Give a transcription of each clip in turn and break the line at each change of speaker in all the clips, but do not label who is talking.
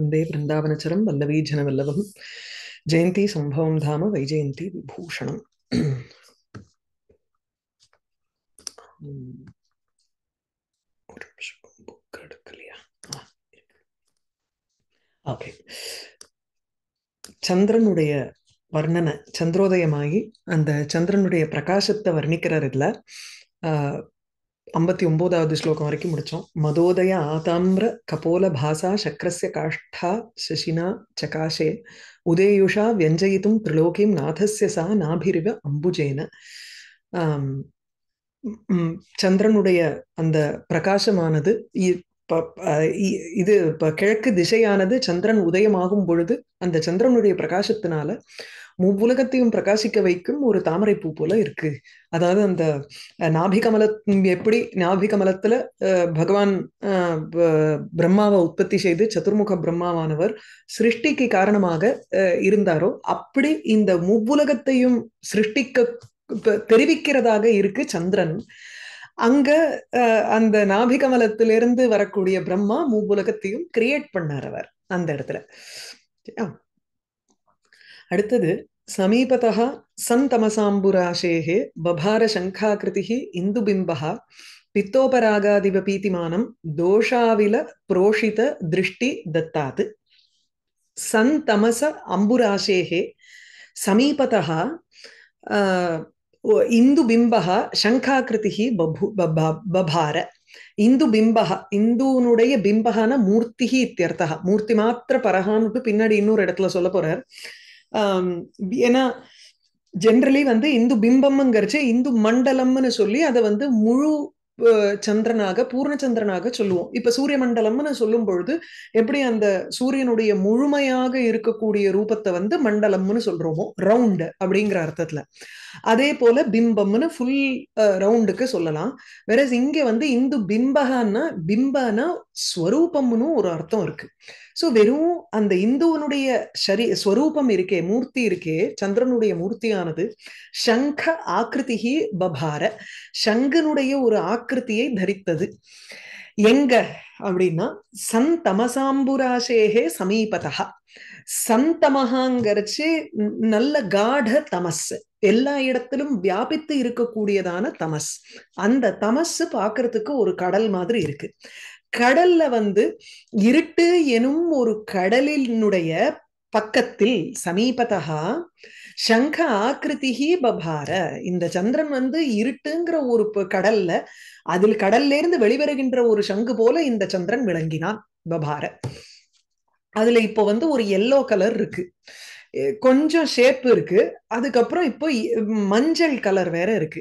वन्दे வல்லவீ वल्लवीजनवल्लभं जयन्ती सम्भवं धाम वैजयन्ती विभूषणम् ஓகே சந்திரனுடைய வர்ணனை சந்திரோதயமாகி அந்த சந்திரனுடைய பிரகாசத்தை வர்ணிக்கிறார் இதில் ஐம்பத்தி ஒன்பதாவது ஸ்லோகம் வரைக்கும் முடிச்சோம் மதோதய ஆதாமிர கபோல பாசா சக்கரஸ்ய காஷ்டா சசினா சகாஷே உதயுஷா வியஞ்சயித்தும் திரிலோகிம் நாதசிய சா நாபிரிவ அம்புஜேன சந்திரனுடைய அந்த பிரகாசமானது இது கிழக்கு திசையானது சந்திரன் உதயமாகும் பொழுது அந்த சந்திரனுடைய பிரகாசத்தினால மூவுலகத்தையும் பிரகாசிக்க வைக்கும் ஒரு தாமரை பூ போல இருக்கு அதாவது அந்த நாபிகமல எப்படி நாபிகமலத்துல பகவான் பிரம்மாவை உற்பத்தி செய்து சதுர்முக பிரம்மாவானவர் சிருஷ்டிக்கு காரணமாக இருந்தாரோ அப்படி இந்த மூவுலகத்தையும் சிருஷ்டிக்க தெரிவிக்கிறதாக இருக்கு சந்திரன் அங்க அந்த நாபிகமலத்திலிருந்து வரக்கூடிய பிரம்மா மூவுலகத்தையும் கிரியேட் பண்ணார் அவர் அந்த இடத்துல அடுத்தது समीपतः सन्तमसाम्बुराशेः बभारशङ्खाकृतिः इन्दुबिम्बः पित्तोपरागादिवपीतिमानं दोषाविलप्रोषितदृष्टिदत्तात् सन्तमस अम्बुराशेः समीपतः இந்துபிம்பக சங்காகிருதி பபு பபார இந்துபிம்பக இந்துனுடைய பிம்பகான மூர்த்தி இத்தியர்த்தா மூர்த்தி மாத்திர பரகான்னு பின்னாடி இன்னொரு இடத்துல சொல்ல போறார் ஏன்னா ஜென்ரலி வந்து இந்து பிம்பம்ங்கிறச்சு இந்து மண்டலம்னு சொல்லி அதை வந்து முழு சந்திரனாக பூர்ணச்சந்திரனாக சொல்லுவோம் இப்ப சூரிய மண்டலம்னு சொல்லும் பொழுது எப்படி அந்த சூரியனுடைய முழுமையாக இருக்கக்கூடிய ரூபத்தை வந்து மண்டலம்னு சொல்றோமோ ரவுண்டு அப்படிங்கிற அர்த்தத்துல அதே போல பிம்பம்னு ஃபுல் ரவுண்டுக்கு சொல்லலாம் வேற இங்க வந்து இந்து பிம்பகான்னா பிம்பனா ஸ்வரூபம்னு ஒரு அர்த்தம் இருக்கு சோ வெறும் அந்த இந்துவனுடைய சரி ஸ்வரூபம் இருக்கே மூர்த்தி இருக்கே சந்திரனுடைய மூர்த்தியானது சங்க ஆக்கிருதிகி பபார சங்கனுடைய ஒரு ஆக்கிருத்தியை தரித்தது எங்க அப்படின்னா சந்தமசாம்புராசேகே சமீபதா சந்தமகாங்கிறச்சு நல்ல காட தமஸ் எல்லா இடத்திலும் வியாபித்து இருக்கக்கூடியதான தமஸ் அந்த தமஸ் பாக்குறதுக்கு ஒரு கடல் மாதிரி இருக்கு கடல்ல வந்து இருட்டு எனும் ஒரு கடலினுடைய பக்கத்தில் சமீபத்தகா சங்க ஆக்கிருதிகி பபார இந்த சந்திரன் வந்து இருட்டுங்கிற ஒரு கடல்ல அதில் கடல்ல இருந்து வெளிவருகின்ற ஒரு சங்கு போல இந்த சந்திரன் விளங்கினான் பபார அதுல இப்போ வந்து ஒரு எல்லோ கலர் இருக்கு கொஞ்சம் ஷேப் இருக்கு அதுக்கப்புறம் இப்போ மஞ்சள் கலர் வேற இருக்கு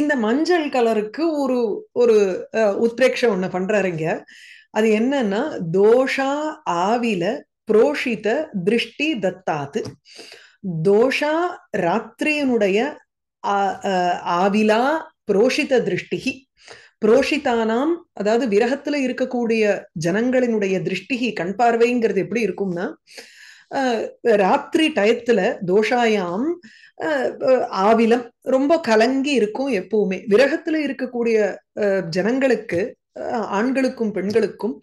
இந்த மஞ்சள் கலருக்கு ஒரு ஒரு உத்பிரேக்ஷம் ஒண்ணு பண்றாருங்க அது என்னன்னா தோஷா ஆவில புரோஷித திருஷ்டி தத்தாத்து தோஷா ராத்திரியனுடைய ஆவிலா புரோஷித திருஷ்டிகி புரோஷிதானாம் அதாவது விரகத்துல இருக்கக்கூடிய ஜனங்களினுடைய திருஷ்டிகி கண் பார்வைங்கிறது எப்படி இருக்கும்னா ராத்திரி டயத்துல தோஷாயாம் ஆவிலம் ரொம்ப கலங்கி இருக்கும் எப்பவுமே விரகத்துல இருக்கக்கூடிய ஜனங்களுக்கு ஆண்களுக்கும் பெண்களுக்கும்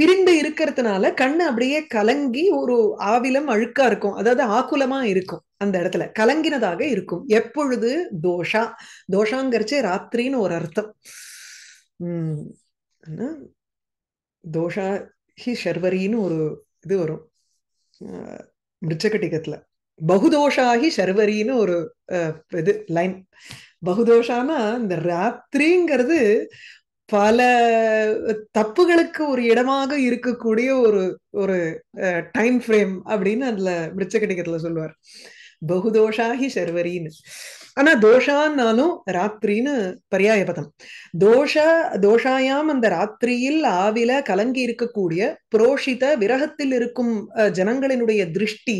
பிரிந்து இருக்கிறதுனால கண்ணு அப்படியே கலங்கி ஒரு ஆவிலம் அழுக்கா இருக்கும் அதாவது ஆக்குலமா இருக்கும் அந்த இடத்துல கலங்கினதாக இருக்கும் எப்பொழுது தோஷா தோஷாங்கிறச்சே ராத்திரின்னு ஒரு அர்த்தம் உம் தோஷா ஹி ஷர்வரின்னு ஒரு இது வரும் மிருச்சகட்டிகத்துல பகுதோஷாகி சர்வரின்னு ஒரு இது லைன் பகுதோஷானா இந்த ராத்திரிங்கிறது பல தப்புகளுக்கு ஒரு இடமாக இருக்கக்கூடிய ஒரு ஒரு டைம் ஃப்ரேம் அப்படின்னு அதுல மிருச்சகட்டிகத்துல சொல்லுவார் பகுதோஷா ஹி சர்வரின்னு ஆனா தோஷான்னாலும் ராத்திரின்னு பரியாய பதம் தோஷ தோஷாயாம் அந்த ராத்திரியில் ஆவில கலங்கி இருக்கக்கூடிய புரோஷித விரகத்தில் இருக்கும் ஜனங்களினுடைய திருஷ்டி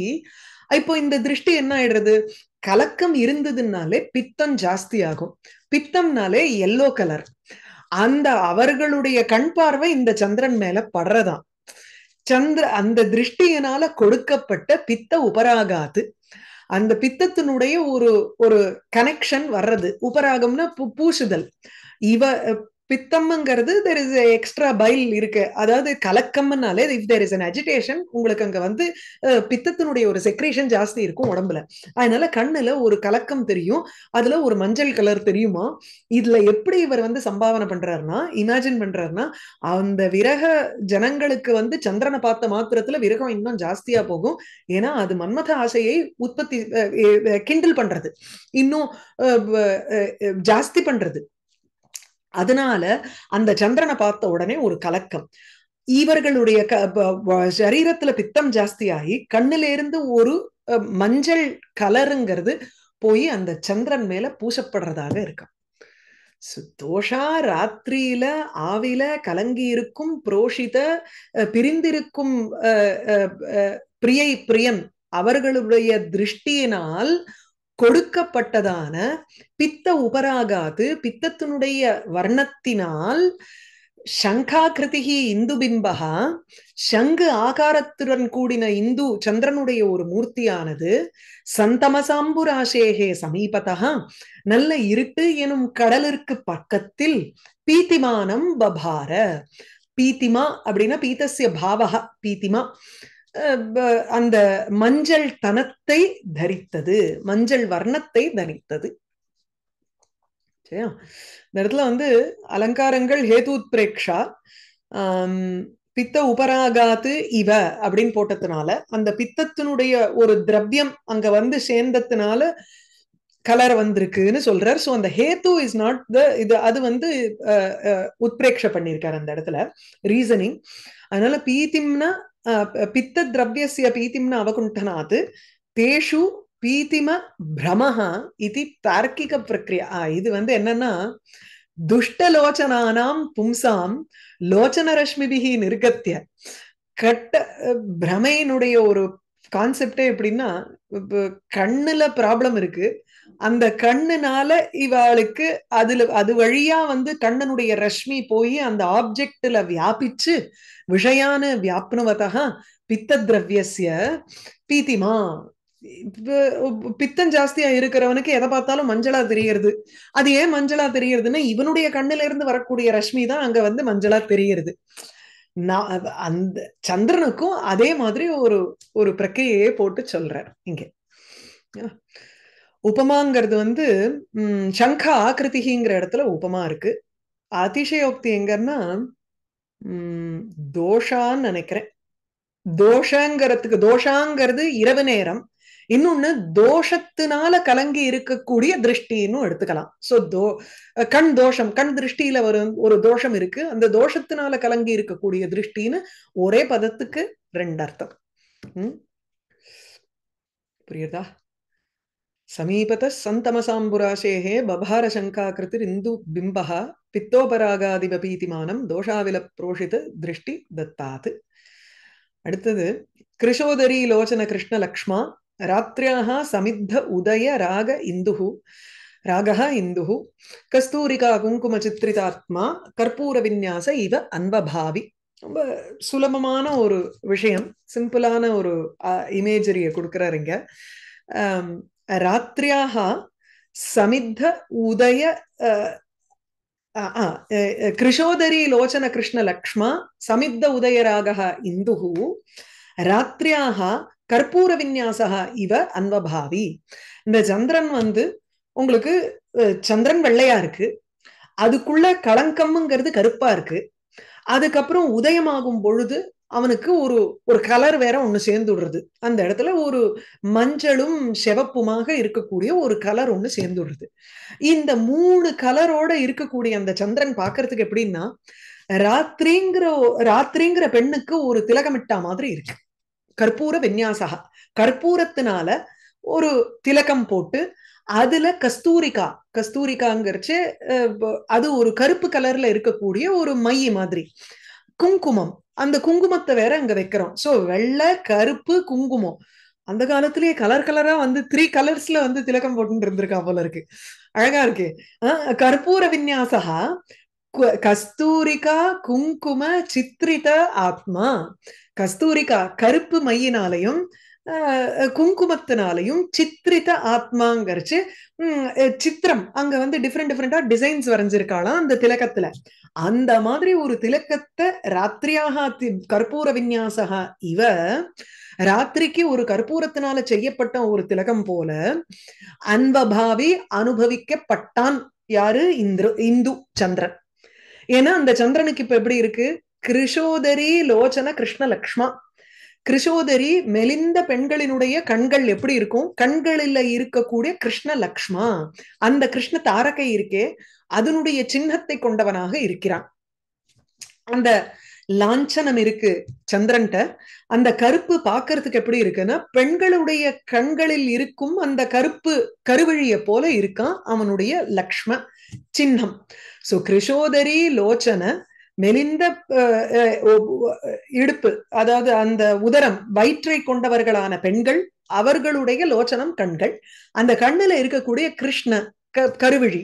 இப்போ இந்த திருஷ்டி என்ன ஆயிடுறது கலக்கம் இருந்ததுனாலே பித்தம் ஜாஸ்தி ஆகும் பித்தம்னாலே எல்லோ கலர் அந்த அவர்களுடைய கண் பார்வை இந்த சந்திரன் மேல படுறதான் சந்திர அந்த திருஷ்டியினால கொடுக்கப்பட்ட பித்த உபராகாத்து அந்த பித்தத்தினுடைய ஒரு ஒரு கனெக்ஷன் வர்றது உபராகம்னா பூசுதல் இவ பித்தம்ங்கிறது தெர் இஸ் எக்ஸ்ட்ரா பைல் இருக்கு அதாவது கலக்கம்னாலே if there is an agitation உங்களுக்கு அங்க வந்து பித்தத்தினுடைய ஒரு செக்ரேஷன் ஜாஸ்தி இருக்கும் உடம்புல அதனால கண்ணுல ஒரு கலக்கம் தெரியும் அதுல ஒரு மஞ்சள் கலர் தெரியுமா இதுல எப்படி இவர் வந்து சம்பாவனை பண்றாருன்னா இமேஜின் பண்றாருன்னா அந்த விரக ஜனங்களுக்கு வந்து சந்திரனை பார்த்த மாத்திரத்துல விரகம் இன்னும் ஜாஸ்தியா போகும் ஏன்னா அது மன்மத ஆசையை உற்பத்தி கிண்டில் பண்றது இன்னும் ஜாஸ்தி பண்றது அதனால அந்த சந்திரனை பார்த்த உடனே ஒரு கலக்கம் இவர்களுடைய சரீரத்துல பித்தம் ஜாஸ்தியாகி கண்ணிலிருந்து ஒரு மஞ்சள் கலருங்கிறது போய் அந்த சந்திரன் மேல பூசப்படுறதாக இருக்கும் சுத்தோஷா ராத்திரியில ஆவில கலங்கி இருக்கும் புரோஷித பிரிந்திருக்கும் பிரியை பிரியம் அவர்களுடைய திருஷ்டியினால் கொடுக்கப்பட்டதான பித்த உபராகாது பித்தத்தினுடைய வர்ணத்தினால் சங்காகிருதிகி இந்து பிம்பகா சங்கு ஆகாரத்துடன் கூடின இந்து சந்திரனுடைய ஒரு மூர்த்தியானது சந்தமசாம்புராசேகே சமீபத்தா நல்ல இருட்டு எனும் கடலிற்கு பக்கத்தில் பீத்திமானம் பபார பீத்திமா அப்படின்னா பீத்தசிய பாவகா பீத்திமா அந்த மஞ்சள் தனத்தை தரித்தது மஞ்சள் வர்ணத்தை தரித்தது சரியா இந்த இடத்துல வந்து அலங்காரங்கள் ஹேதுத் பிரேக்ஷா பித்த உபராகாத்து இவ அப்படின்னு போட்டதுனால அந்த பித்தத்தினுடைய ஒரு திரவியம் அங்க வந்து சேர்ந்ததுனால கலர் வந்திருக்குன்னு சொல்றார் ஸோ அந்த ஹேத்து இஸ் நாட் த இது அது வந்து உத்பிரேக்ஷ பண்ணியிருக்காரு அந்த இடத்துல ரீசனிங் அதனால பீத்திம்னா பித்த திரவியசிய न அவகுண்டனாத் தேஷு பீதிம பிரமஹா இது தார்க்கிக பிரக்ரியா இது வந்து என்னன்னா துஷ்டலோச்சனானாம் பும்சாம் லோச்சன ரஷ்மிபிகி நிர்கத்திய கட்ட பிரமையினுடைய ஒரு கான்செப்டே எப்படின்னா கண்ணுல ப்ராப்ளம் இருக்கு அந்த கண்ணுனால இவாளுக்கு அதுல அது வழியா வந்து கண்ணனுடைய ரஷ்மி போய் அந்த ஆப்ஜெக்ட்ல வியாபிச்சு விஷயான வியாப்னுவதா பித்த திரவியசிய பீத்திமா பித்தம் ஜாஸ்தியா இருக்கிறவனுக்கு எதை பார்த்தாலும் மஞ்சளா தெரியறது அது ஏன் மஞ்சளா தெரியறதுன்னா இவனுடைய கண்ணுல இருந்து வரக்கூடிய ரஷ்மி தான் அங்க வந்து மஞ்சளா தெரியறது நான் அந்த சந்திரனுக்கும் அதே மாதிரி ஒரு ஒரு பிரக்கிரியையே போட்டு சொல்றார் இங்க உபமாங்கிறது வந்து உம் சங்கா ஆக்கிருதிங்கிற இடத்துல உபமா இருக்கு அதிசயோக்தி எங்கன்னா உம் தோஷான்னு நினைக்கிறேன் தோஷங்கிறதுக்கு தோஷாங்கிறது இரவு நேரம் இன்னொன்னு தோஷத்தினால கலங்கி இருக்கக்கூடிய திருஷ்டின்னு எடுத்துக்கலாம் சோ தோ கண் தோஷம் கண் திருஷ்டியில ஒரு ஒரு தோஷம் இருக்கு அந்த தோஷத்தினால கலங்கி இருக்கக்கூடிய திருஷ்டின்னு ஒரே பதத்துக்கு ரெண்டு அர்த்தம் உம் புரியுதா சமீபத சந்தமசாம்புராசேகே பபார இந்து பிம்பா பித்தோபராகாதிபீதிமானம் தோஷாவில புரோஷித திருஷ்டி தத்தாத் அடுத்தது கிருஷோதரி லோச்சன கிருஷ்ண லக்ஷ்மா ராத்திரியாக சமித்த உதய ராக இந்துஹு ராகः இந்துஹு கஸ்தூரிகா குங்கும சித்திரிதாத்மா கற்பூர விநியாச இவ அன்பபாவி ரொம்ப சுலபமான ஒரு விஷயம் சிம்பிளான ஒரு இமேஜரியை கொடுக்குறாருங்க रात्र्याः समिद्ध उदय कृशोदरी लोचनकृष्णलक्ष्मा समिद्ध उदयरागः इन्दुः ராத்திரியாக கற்பூர விநியாசகா இவ அன்பபாவி இந்த சந்திரன் வந்து உங்களுக்கு சந்திரன் வெள்ளையா இருக்கு அதுக்குள்ள களங்கம்ங்கிறது கருப்பா இருக்கு அதுக்கப்புறம் உதயமாகும் பொழுது அவனுக்கு ஒரு ஒரு கலர் வேற ஒன்னு சேர்ந்து விடுறது அந்த இடத்துல ஒரு மஞ்சளும் செவப்புமாக இருக்கக்கூடிய ஒரு கலர் ஒன்னு சேர்ந்து விடுறது இந்த மூணு கலரோட இருக்கக்கூடிய அந்த சந்திரன் பாக்குறதுக்கு எப்படின்னா ராத்திரிங்கிற ராத்திரிங்கிற பெண்ணுக்கு ஒரு திலகமிட்டா மாதிரி இருக்கு கற்பூர விந்யாசகா கற்பூரத்தினால ஒரு திலகம் போட்டு அதுல கஸ்தூரிகா கஸ்தூரிகாங்கிறச்சு அது ஒரு கருப்பு கலர்ல இருக்கக்கூடிய ஒரு மைய மாதிரி குங்குமம் அந்த குங்குமத்தை வேற அங்க வைக்கிறோம் சோ வெள்ளை கருப்பு குங்குமம் அந்த காலத்திலேயே கலர் கலரா வந்து த்ரீ கலர்ஸ்ல வந்து திலகம் போட்டு இருந்திருக்கா போல இருக்கு அழகா இருக்கு கற்பூர விநியாசா கஸ்தூரிகா குங்கும சித்ரித ஆத்மா கஸ்தூரிகா கருப்பு மையினாலையும் குங்குமத்தினாலையும் சித்திரித்த ஆத்மாங்கரிச்சு சித்திரம் அங்க வந்து டிஃப்ரெண்ட் டிஃப்ரெண்டா டிசைன்ஸ் வரைஞ்சிருக்காளாம் அந்த திலக்கத்துல அந்த மாதிரி ஒரு திலக்கத்தை ராத்திரியாக கற்பூர விநியாசகா இவ ராத்திரிக்கு ஒரு கற்பூரத்தினால செய்யப்பட்ட ஒரு திலகம் போல அன்பபாவி அனுபவிக்கப்பட்டான் யாரு இந்திர இந்து சந்திரன் ஏன்னா அந்த சந்திரனுக்கு இப்ப எப்படி இருக்கு கிருஷோதரி லோச்சன கிருஷ்ண லக்ஷ்மா கிருஷோதரி மெலிந்த பெண்களினுடைய கண்கள் எப்படி இருக்கும் கண்களில் இருக்கக்கூடிய கிருஷ்ண லக்ஷ்மா அந்த கிருஷ்ண தாரகை இருக்கே அதனுடைய சின்னத்தை கொண்டவனாக இருக்கிறான் அந்த லாஞ்சனம் இருக்கு சந்திரன்ட்ட அந்த கருப்பு பாக்குறதுக்கு எப்படி இருக்குன்னா பெண்களுடைய கண்களில் இருக்கும் அந்த கருப்பு கருவழிய போல இருக்கான் அவனுடைய லக்ஷ்ம சின்னம் சோ கிருஷோதரி லோச்சன மெலிந்த இடுப்பு அதாவது அந்த உதரம் வயிற்றை கொண்டவர்களான பெண்கள் அவர்களுடைய லோச்சனம் கண்கள் அந்த கண்ணுல இருக்கக்கூடிய கிருஷ்ண கருவிழி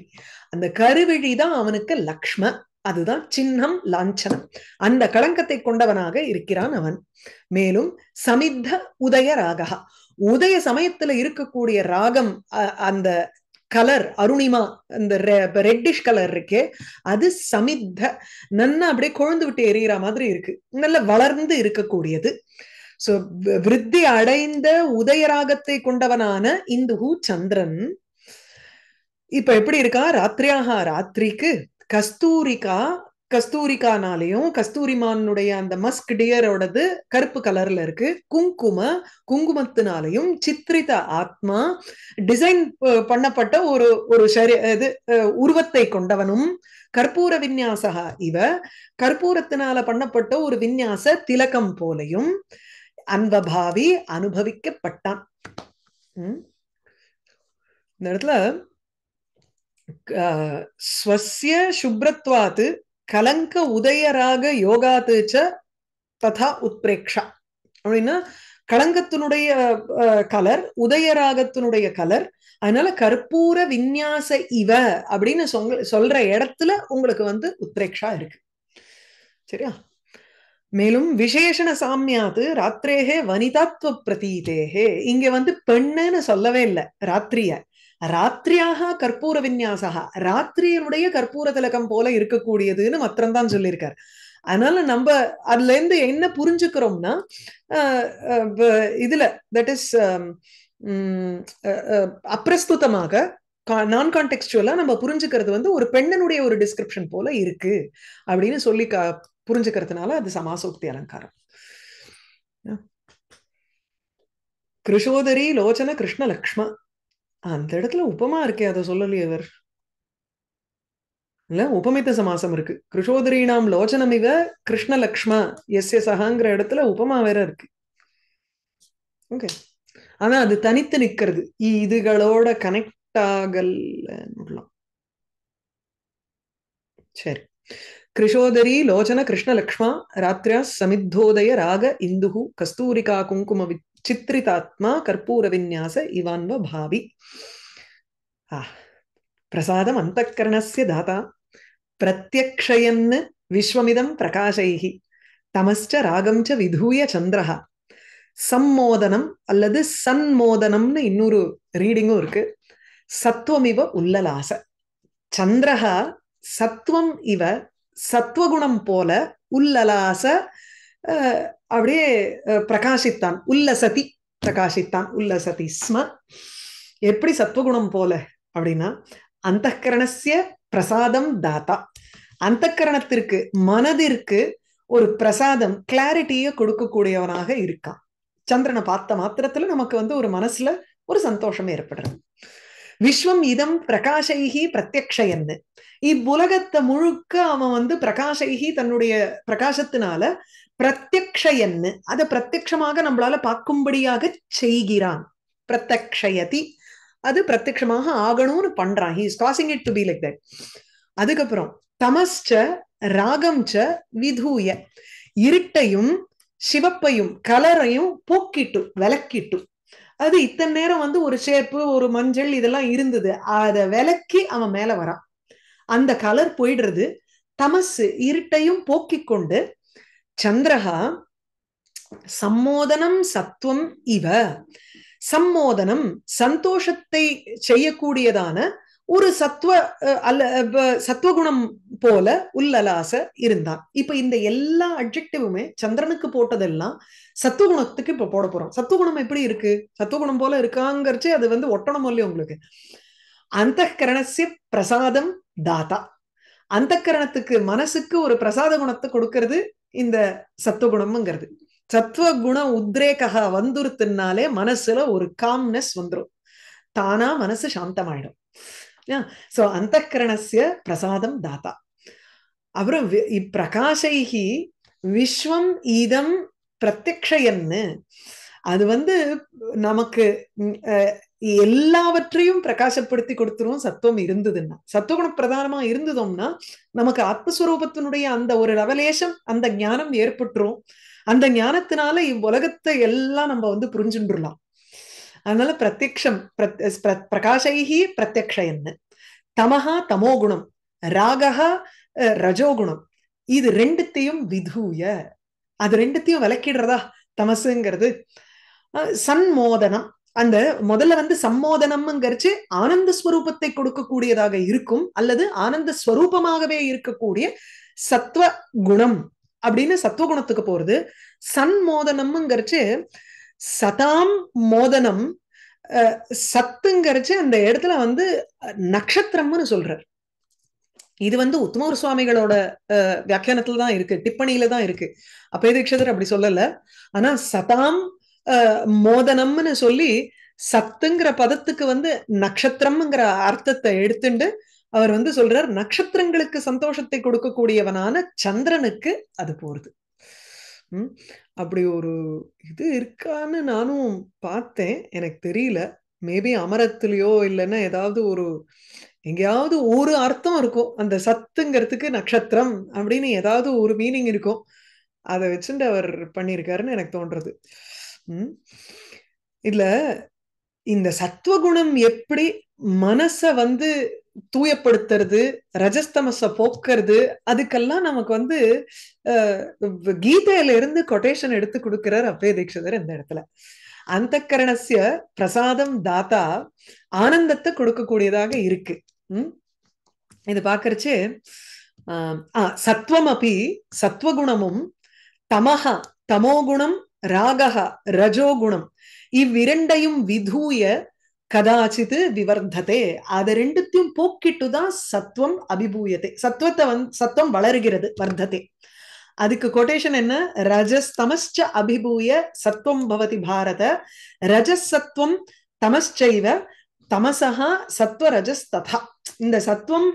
அந்த கருவிழி தான் அவனுக்கு லக்ஷ்ம அதுதான் சின்னம் லாஞ்சனம் அந்த களங்கத்தை கொண்டவனாக இருக்கிறான் அவன் மேலும் சமித்த உதய ராகா உதய சமயத்துல இருக்கக்கூடிய ராகம் அந்த கலர் அருணிமா அந்த ரெட்டிஷ் கலர் இருக்கே அது சமித்த நன்னா அப்படியே கொழுந்து விட்டு எரியற மாதிரி இருக்கு நல்ல வளர்ந்து இருக்கக்கூடியது சோ விருத்தி அடைந்த உதயராகத்தை கொண்டவனான இந்துகு சந்திரன் இப்ப எப்படி இருக்கா ராத்திரியாக ராத்திரிக்கு கஸ்தூரிகா கஸ்தூரிக்கானாலையும் கஸ்தூரிமானுடைய அந்த மஸ்க் டியரோடது கருப்பு கலர்ல இருக்கு குங்கும குங்குமத்தினாலையும் சித்திரித ஆத்மா டிசைன் பண்ணப்பட்ட ஒரு ஒரு சரி இது உருவத்தை கொண்டவனும் கற்பூர விந்யாசகா இவ கற்பூரத்தினால பண்ணப்பட்ட ஒரு விநியாச திலகம் போலையும் அன்பபாவி அனுபவிக்கப்பட்டான் இந்த இடத்துல சுப்ரத்வாத்து கலங்க உதயராக தேச்ச ததா உத்பிரேக்ஷா அப்படின்னா கலங்கத்தினுடைய கலர் உதயராகத்தினுடைய கலர் அதனால கற்பூர விந்யாச இவ அப்படின்னு சொல் சொல்ற இடத்துல உங்களுக்கு வந்து உத்ரேக்ஷா இருக்கு சரியா மேலும் விசேஷண சாமியாது ராத்திரேகே வனிதாத்வ பிரதீதேகே இங்க வந்து பெண்ணுன்னு சொல்லவே இல்லை ராத்திரிய ராத்திரியாக கற்பூர விநியாசா ராத்திரியனுடைய கற்பூர திலகம் போல இருக்கக்கூடியதுன்னு மத்திரம்தான் சொல்லியிருக்கார் அதனால நம்ம அதுல இருந்து என்ன புரிஞ்சுக்கிறோம்னா இதுல தட் இஸ் அப்பிரஸ்துதமாக நான் கான்டெக்சுவலா நம்ம புரிஞ்சுக்கிறது வந்து ஒரு பெண்ணனுடைய ஒரு டிஸ்கிரிப்ஷன் போல இருக்கு அப்படின்னு சொல்லி புரிஞ்சுக்கிறதுனால அது சமாசோக்தி அலங்காரம் கிருஷோதரி லோச்சன கிருஷ்ண லக்ஷ்மா அந்த இடத்துல உபமா இருக்கே அதை சொல்லலையே அவர் இல்ல உபமித்த சமாசம் இருக்கு கிருஷோதரீனாம் லோச்சனமிக கிருஷ்ண லக்ஷ்மா எஸ் எஸ் சகாங்கிற இடத்துல உபமா வேற இருக்கு ஓகே ஆனா அது தனித்து நிக்கிறது இதுகளோட கனெக்ட் ஆகல் சரி கிருஷோதரி லோச்சன கிருஷ்ண லக்ஷ்மா ராத்திரியா சமித்தோதய ராக இந்துகு கஸ்தூரிகா குங்கும வித் ಚಿತ್ರಿತಾತ್ಮ ಕರ್ಪೂರ ವಿನ್ಯಾಸ ಇವಾನ್ವ ಭಾವಿ பிரசாதம் அந்த கரணசிய தாத்தா ಪ್ರತ್ಯಕ್ಷಯನ್ விஸ்வமிதம் ಪ್ರಕಾಶೈಹಿ தமஸ்ச ராகம் ச விதூய சந்திரஹா சம்மோதனம் அல்லது சன்மோதனம்னு இன்னொரு ரீடிங்கும் இருக்கு சத்துவம் இவ உள்ளலாச சந்திரஹா சத்துவம் இவ சத்துவகுணம் போல உள்ளலாச அப்படியே பிரகாசித்தான் உல்லசதி பிரகாசித்தான் உல்லசதி ஸ்ம எப்படி சத்வகுணம் போல அப்படின்னா அந்த கரணசிய பிரசாதம் தாத்தா அந்த கரணத்திற்கு மனதிற்கு ஒரு பிரசாதம் கிளாரிட்டியை கொடுக்கக்கூடியவனாக இருக்கான் சந்திரனை பார்த்த மாத்திரத்துல நமக்கு வந்து ஒரு மனசுல ஒரு சந்தோஷம் ஏற்படுறது விஸ்வம் இதம் பிரகாஷைகி பிரத்யக்ஷயன்னு இவ்வுலகத்தை முழுக்க அவன் வந்து பிரகாஷைகி தன்னுடைய பிரகாசத்தினால என்ன அதை பிரத்யக்ஷமாக நம்மளால பார்க்கும்படியாக செய்கிறான் பிரத்யக்ஷயதி அது பிரத்யக்ஷமாக ஆகணும்னு பண்றான் he is causing it to be like that அதுக்கப்புறம் தமஸ்ச ராகம் ச விதூய இருட்டையும் சிவப்பையும் கலரையும் போக்கிட்டு விளக்கிட்டு அது இத்தனை நேரம் வந்து ஒரு ஷேப்பு ஒரு மஞ்சள் இதெல்லாம் இருந்தது அதை விளக்கி அவன் மேல வரான் அந்த கலர் போயிடுறது தமசு இருட்டையும் போக்கிக் கொண்டு சந்திரகா சம்மோதனம் சத்துவம் இவ சம்மோதனம் சந்தோஷத்தை செய்யக்கூடியதான ஒரு சத்துவ அல்ல சத்துவகுணம் போல உள்ளலாச இருந்தான் இப்ப இந்த எல்லா அப்ஜெக்டிவுமே சந்திரனுக்கு போட்டதெல்லாம் சத்துவகுணத்துக்கு இப்ப போட போறோம் சத்துவகுணம் எப்படி இருக்கு சத்துவகுணம் போல இருக்காங்கிறச்சு அது வந்து ஒட்டணும் இல்லையா உங்களுக்கு அந்த கரணசிய பிரசாதம் தாத்தா அந்த கரணத்துக்கு மனசுக்கு ஒரு பிரசாத குணத்தை கொடுக்கறது இந்த சத்துவகுணம்ங்கிறது சத்துவகுண உத்ரேகா வந்துருத்துனாலே மனசுல ஒரு காம்னஸ் வந்துடும் தானா மனசு சாந்தமாயிடும் சோ அந்த கரணசிய பிரசாதம் தாத்தா அப்புறம் இப்பிரகாசைகி விஸ்வம் இதம் பிரத்யக்ஷயன்னு அது வந்து நமக்கு எல்லாவற்றையும் பிரகாசப்படுத்தி கொடுத்துரும் சத்துவம் இருந்ததுன்னா சத்துவகுணம் பிரதானமா இருந்ததும்னா நமக்கு ஆத்மஸ்வரூபத்தினுடைய அந்த ஒரு ரவலேஷம் அந்த ஞானம் ஏற்பட்டுரும் அந்த ஞானத்தினால இவ்வுலகத்தை எல்லாம் நம்ம வந்து புரிஞ்சுட்டுலாம் அதனால பிரத்யக்ஷம் பிரகாஷைகி பிரத்யக்ஷயன்னு தமஹா தமோகுணம் ராகா ரஜோகுணம் இது ரெண்டுத்தையும் விதூய அது ரெண்டுத்தையும் விளக்கிடுறதா தமசுங்கிறது சன்மோதனம் அந்த முதல்ல வந்து சம்மோதனம்ங்கிறச்சு ஆனந்த ஸ்வரூபத்தை கொடுக்கக்கூடியதாக இருக்கும் அல்லது ஆனந்த ஸ்வரூபமாகவே இருக்கக்கூடிய சத்வ குணம் அப்படின்னு சத்வகுணத்துக்கு போறது சன்மோதனம்ங்கிறச்சு சதாம் மோதனம் சத்துங்கிறச்சு அந்த இடத்துல வந்து நட்சத்திரம்னு சொல்றார் இது வந்து உத்தமூர் சுவாமிகளோட வியாக்கியானத்துல தான் இருக்கு டிப்பணியில தான் இருக்கு அப்பேதீட்சதர் அப்படி சொல்லல ஆனா சதாம் மோதனம்னு சொல்லி சத்துங்கிற பதத்துக்கு வந்து நட்சத்திரம்ங்கிற அர்த்தத்தை எடுத்துண்டு அவர் வந்து சொல்றார் நட்சத்திரங்களுக்கு சந்தோஷத்தை கொடுக்கக்கூடியவனான சந்திரனுக்கு அது போறது உம் அப்படி ஒரு இது இருக்கான்னு நானும் பார்த்தேன் எனக்கு தெரியல மேபி அமரத்துலயோ இல்லைன்னா ஏதாவது ஒரு எங்கேயாவது ஒரு அர்த்தம் இருக்கும் அந்த சத்துங்கிறதுக்கு நட்சத்திரம் அப்படின்னு ஏதாவது ஒரு மீனிங் இருக்கும் அதை வச்சுட்டு அவர் பண்ணியிருக்காருன்னு எனக்கு தோன்றது இதுல இந்த சத்துவ குணம் எப்படி மனச வந்து தூயப்படுத்துறது ரஜஸ்தமச போக்குறது அதுக்கெல்லாம் நமக்கு வந்து கீதையில இருந்து கொட்டேஷன் எடுத்து கொடுக்கிறார் அப்பே தீட்சிதர் இந்த இடத்துல அந்த கரணசிய பிரசாதம் தாத்தா ஆனந்தத்தை கொடுக்கக்கூடியதாக இருக்கு உம் இது பாக்குறச்சு சத்வம் அப்பி சத்வகுணமும் தமஹா தமோகுணம் ராகா ரஜோகுணம் இவ்விரண்டையும் விதூய கதாச்சித்து விவர்த்ததே அது ரெண்டுத்தையும் போக்கிட்டு தான் சத்துவம் அபிபூயத்தை சத்துவத்தை வந் சத்துவம் வளர்கிறது வர்த்ததே அதுக்கு கொட்டேஷன் என்ன ரஜஸ் அபிபூய சத்துவம் பவதி பாரத ரஜஸ் சத்துவம் தமசா சத்வ ரஜஸ்ததா ததா இந்த சத்துவம்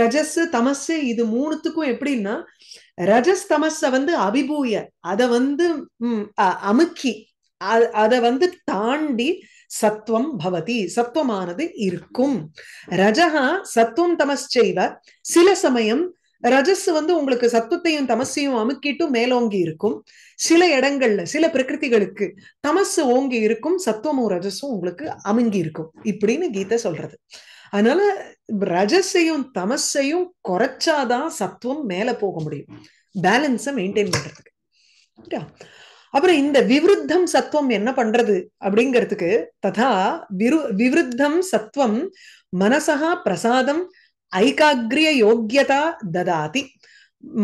ரஜஸ் தமஸ் இது மூணுத்துக்கும் எப்படின்னா ரஜஸ்தமஸ வந்து அபிபூய அத வந்து அமுக்கி அத வந்து தாண்டி சத்துவம் பவதி சத்துவமானது இருக்கும் ரஜகா சத்துவம் தமஸ் செய்வ சில சமயம் ரஜஸ் வந்து உங்களுக்கு சத்துவத்தையும் தமசையும் அமுக்கிட்டு மேலோங்கி இருக்கும் சில இடங்கள்ல சில பிரகிருதிகளுக்கு தமசு ஓங்கி இருக்கும் சத்துவமும் ரஜஸும் உங்களுக்கு அமுங்கி இருக்கும் இப்படின்னு கீதை சொல்றது அதனால ரஜஸையும் தமசையும் குறைச்சாதான் சத்துவம் மேல போக முடியும் பேலன்ஸை மெயின்டைன் பண்றதுக்கு அப்புறம் இந்த விருத்தம் சத்துவம் என்ன பண்றது அப்படிங்கிறதுக்கு ததா விரு விவருத்தம் சத்துவம் மனசா பிரசாதம் ஐகாகிரிய யோகியதா ததாதி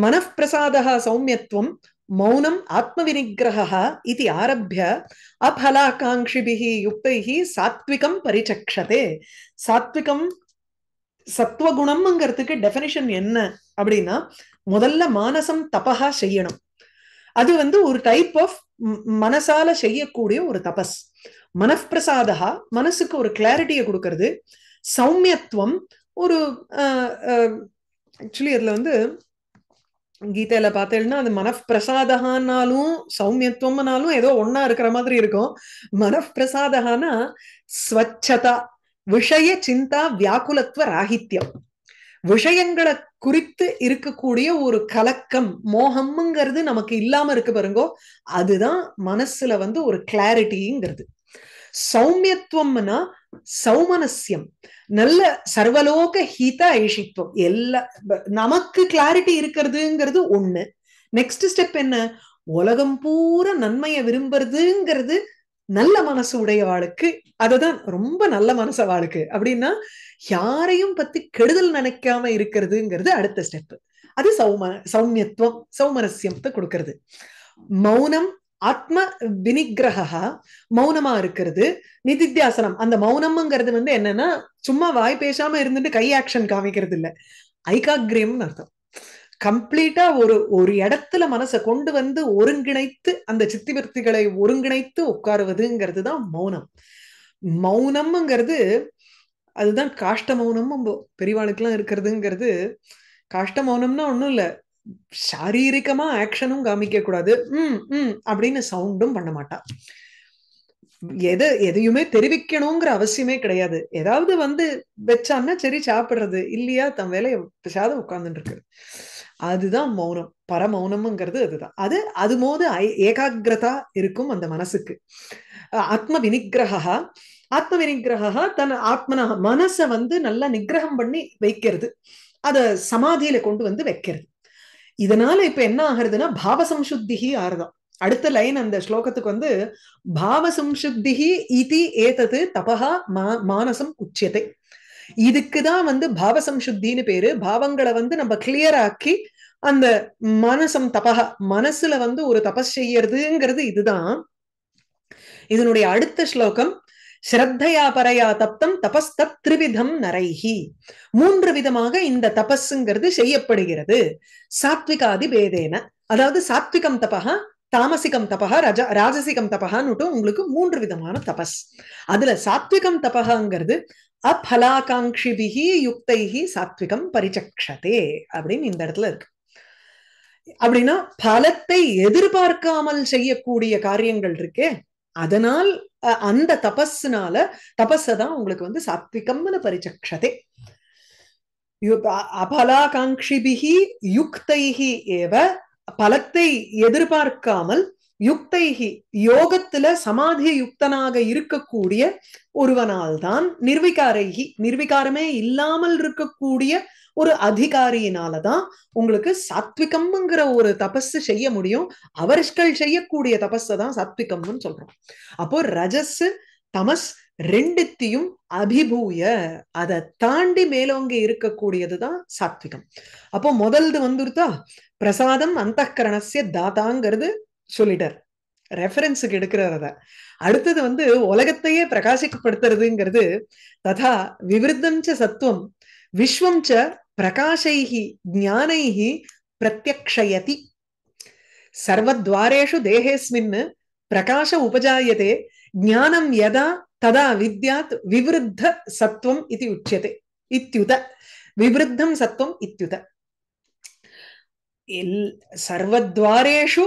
மனப்பிரசாதா சௌமியத்துவம் மௌனம் ஆத்மவினிகிரகா இது ஆரம்பிய அபலாகாங்கிபிः யுக்தைः சாத்விகம் பரிச்சக்ஷதே சாத்விகம் சத்துவகுணம்ங்கிறதுக்கு டெபினிஷன் என்ன அப்படின்னா முதல்ல மானசம் தபா செய்யணும் அது வந்து ஒரு டைப் ஆஃப் மனசால செய்யக்கூடிய ஒரு தபஸ் மனப்பிரசாதா மனசுக்கு ஒரு கிளாரிட்டியை கொடுக்கறது சௌமியத்துவம் ஒரு ஆக்சுவலி அதுல வந்து கீதையில பார்த்தேன்னா அது மனப்பிரசாதகான்னாலும் சௌமியத்துவம்னாலும் ஏதோ ஒன்னா இருக்கிற மாதிரி இருக்கும் மனப்பிரசாதகானா ஸ்வச்சதா விஷய சிந்தா வியாக்குலத்துவ ராகித்யம் விஷயங்களை குறித்து இருக்கக்கூடிய ஒரு கலக்கம் மோகம்ங்கிறது நமக்கு இல்லாம இருக்கு பாருங்கோ அதுதான் மனசுல வந்து ஒரு கிளாரிட்டிங்கிறது சௌமியத்துவம்னா சௌமனசியம் நல்ல சர்வலோக ஹீத ஐஷித்வம் எல்லா நமக்கு கிளாரிட்டி இருக்கிறதுங்கிறது ஒண்ணு நெக்ஸ்ட் ஸ்டெப் என்ன உலகம் பூரா நன்மையை விரும்புறதுங்கிறது நல்ல மனசு உடையவாளுக்கு அததான் ரொம்ப நல்ல மனசு அவளுக்கு அப்படின்னா யாரையும் பத்தி கெடுதல் நினைக்காம இருக்கிறதுங்கிறது அடுத்த ஸ்டெப் அது சௌம சௌமியத்துவம் சௌமரசியத்தை கொடுக்கறது மௌனம் ஆத்ம வினிகிரகா மௌனமா இருக்கிறது நிதித்தியாசனம் அந்த மௌனம்ங்கிறது வந்து என்னன்னா சும்மா வாய் பேசாம இருந்துட்டு கை ஆக்ஷன் காமிக்கிறது இல்ல ஐகாகிரியம்னு அர்த்தம் கம்ப்ளீட்டா ஒரு ஒரு இடத்துல மனசை கொண்டு வந்து ஒருங்கிணைத்து அந்த சித்தி ஒருங்கிணைத்து உட்காருவதுங்கிறது தான் மௌனம் மௌனம்ங்கிறது அதுதான் காஷ்ட மௌனமும் பெரியவாளுக்கு எல்லாம் இருக்கிறதுங்கிறது காஷ்ட மௌனம்னா ஒண்ணும் இல்லை சாரீரிகமா ஆக்ஷனும் காமிக்க கூடாது உம் உம் அப்படின்னு சவுண்டும் பண்ண மாட்டா எது எதையுமே தெரிவிக்கணுங்கிற அவசியமே கிடையாது ஏதாவது வந்து வச்சான்னா சரி சாப்பிடுறது இல்லையா தன் வேலையை சாத உட்கார்ந்துட்டு இருக்கு அதுதான் மௌனம் பரமௌனம்ங்கிறது அதுதான் அது அது போது ஏகாகிரதா இருக்கும் அந்த மனசுக்கு ஆத்ம வினிகிரகா ஆத்ம வினிகிரகா தன் ஆத்மனா மனசை வந்து நல்லா நிகிரகம் பண்ணி வைக்கிறது அதை சமாதியில கொண்டு வந்து வைக்கிறது இதனால இப்ப என்ன ஆகுறதுன்னா பாவசம்சுத்திகி ஆறுதான் அடுத்த லைன் அந்த ஸ்லோகத்துக்கு வந்து பாவசம்சுத்திகி இதி ஏதது தபா மா மானசம் உச்சியத்தை இதுக்குதான் வந்து பாவசம்சுத்தின்னு பேரு பாவங்களை வந்து நம்ம கிளியர் ஆக்கி அந்த மனசம் தபா மனசுல வந்து ஒரு தபஸ் செய்யறதுங்கிறது இதுதான் இதனுடைய அடுத்த ஸ்லோகம் ஸ்ரத்தையா பரையா தப்தம் தபஸ் தத் திரிவிதம் நரைஹி மூன்று விதமாக இந்த தபஸ்ங்கிறது செய்யப்படுகிறது சாத்விகாதி பேதேன அதாவது சாத்விகம் தபா தாமசிகம் தபா ரஜ ராஜசிகம் தபகான்னுட்டு உங்களுக்கு மூன்று விதமான தபஸ் அதுல சாத்விகம் தபாங்கிறது அபலாகாங்கிபிகி யுக்தைஹி சாத்விகம் பரிச்சக்ஷதே அப்படின்னு இந்த இடத்துல இருக்கு அப்படின்னா பலத்தை எதிர்பார்க்காமல் செய்யக்கூடிய காரியங்கள் இருக்கே அதனால் அந்த தபஸ்னால தபஸை தான் உங்களுக்கு வந்து சாத்விகம்னு பரிச்சக்ஷதே அபலாகாங்கிபிகி யுக்தைகி ஏவ பலத்தை எதிர்பார்க்காமல் யுக்தைகி யோகத்துல சமாதி யுக்தனாக இருக்கக்கூடிய ஒருவனால் தான் நிர்விகாரைகி நிர்விகாரமே இல்லாமல் இருக்கக்கூடிய ஒரு அதிகாரியினாலதான் உங்களுக்கு சாத்விகம்ங்கிற ஒரு தபஸ் செய்ய முடியும் அவர்கள் செய்யக்கூடிய தபஸை தான் சாத்விகம்னு சொல்றோம் அப்போ ரஜஸ் தமஸ் ரெண்டுத்தையும் அபிபூய அதை தாண்டி மேலோங்க இருக்கக்கூடியதுதான் சாத்விகம் அப்போ முதல்து வந்துருத்தா பிரசாதம் அந்த கரணசிய தாதாங்கிறது சொல்லிட்டார் ரெஃபரன்ஸுக்கு எடுக்கிறத அடுத்தது வந்து உலகத்தையே பிரகாசிக்கப்படுத்துறதுங்கிறது ததா விவிருத்தம் ச சத்துவம் விஸ்வம் ச प्रकाशैः ज्ञानैः प्रत्यक्षयति सर्वद्वारेषु देहेऽस्मिन् प्रकाश उपजायते ज्ञानं यदा तदा विद्यात् विवृद्धसत्त्वम् इति उच्यते इत्युत विवृद्धं सत्त्वम् इत्युत सर्वद्वारेषु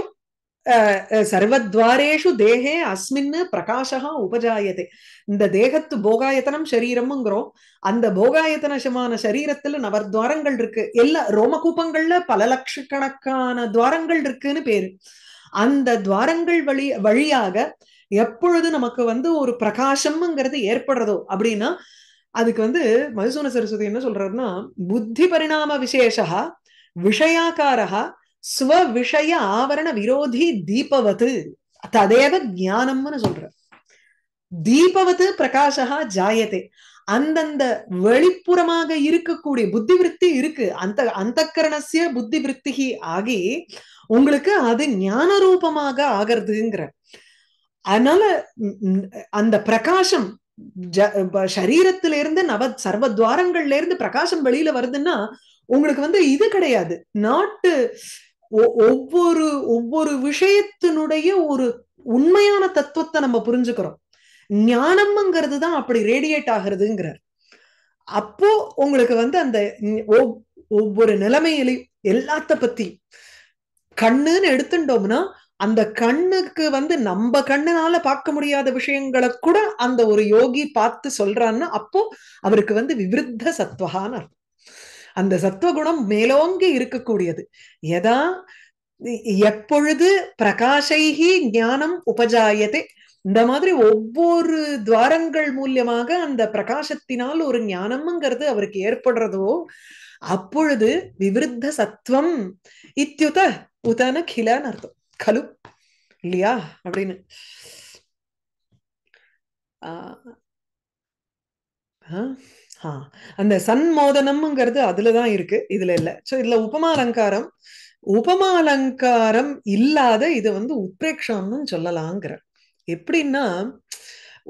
சர்வத்வாரேஷு தேகே அஸ்மின் பிரகாஷா உபஜாயதே இந்த தேகத்து போகாயத்தனம் சரீரம்ங்கிறோம் அந்த போகாயத்தனசமான சரீரத்துல நவர்துவாரங்கள் இருக்கு எல்லா ரோமகூபங்கள்ல பல லட்சக்கணக்கான துவாரங்கள் இருக்குன்னு பேரு அந்த துவாரங்கள் வழி வழியாக எப்பொழுது நமக்கு வந்து ஒரு பிரகாசம்ங்கிறது ஏற்படுறதோ அப்படின்னா அதுக்கு வந்து மதுசூன சரஸ்வதி என்ன சொல்றாருன்னா புத்தி பரிணாம விசேஷா விஷயாக்காரா ஸ்வ விஷய ஆவரண விரோதி தீபவத்து ததேவ ஜானம்னு சொல்ற தீபவத்து பிரகாஷா ஜாயத்தை அந்தந்த வெளிப்புறமாக இருக்கக்கூடிய புத்தி விற்பி இருக்கு அந்த கரணசிய புத்தி விற்பி ஆகி உங்களுக்கு அது ஞான ரூபமாக ஆகிறதுங்கிற அதனால அந்த பிரகாசம் சரீரத்தில இருந்து நவ சர்வ துவாரங்கள்ல இருந்து பிரகாசம் வெளியில வருதுன்னா உங்களுக்கு வந்து இது கிடையாது நாட்டு ஒவ்வொரு ஒவ்வொரு விஷயத்தினுடைய ஒரு உண்மையான தத்துவத்தை நம்ம புரிஞ்சுக்கிறோம் ஞானம்ங்கிறது தான் அப்படி ரேடியேட் ஆகிறதுங்கிறார் அப்போ உங்களுக்கு வந்து அந்த ஒவ்வொரு நிலைமையிலையும் எல்லாத்த பத்தி கண்ணுன்னு எடுத்துட்டோம்னா அந்த கண்ணுக்கு வந்து நம்ம கண்ணுனால பார்க்க முடியாத விஷயங்களை கூட அந்த ஒரு யோகி பார்த்து சொல்றான்னு அப்போ அவருக்கு வந்து விவருத்த சத்வகான்னு அர்த்தம் அந்த சத்துவகுணம் மேலோங்கி இருக்கக்கூடியது எதா எப்பொழுது பிரகாஷைகி ஞானம் உபஜாயதே இந்த மாதிரி ஒவ்வொரு துவாரங்கள் மூலியமாக அந்த பிரகாசத்தினால் ஒரு ஞானம்ங்கிறது அவருக்கு ஏற்படுறதோ அப்பொழுது விவிருத்த சத்துவம் இத்தியுத உதன கிலன்னு அர்த்தம் கலு இல்லையா அப்படின்னு ஆஹ் அந்த சன்மோதனம்ங்கிறது அதுலதான் இருக்கு இதுல இல்ல சோ இதுல உபமா அலங்காரம் உபமா அலங்காரம் இல்லாத இத வந்து உத்ரேக்ஷம்னு சொல்லலாங்கிற எப்படின்னா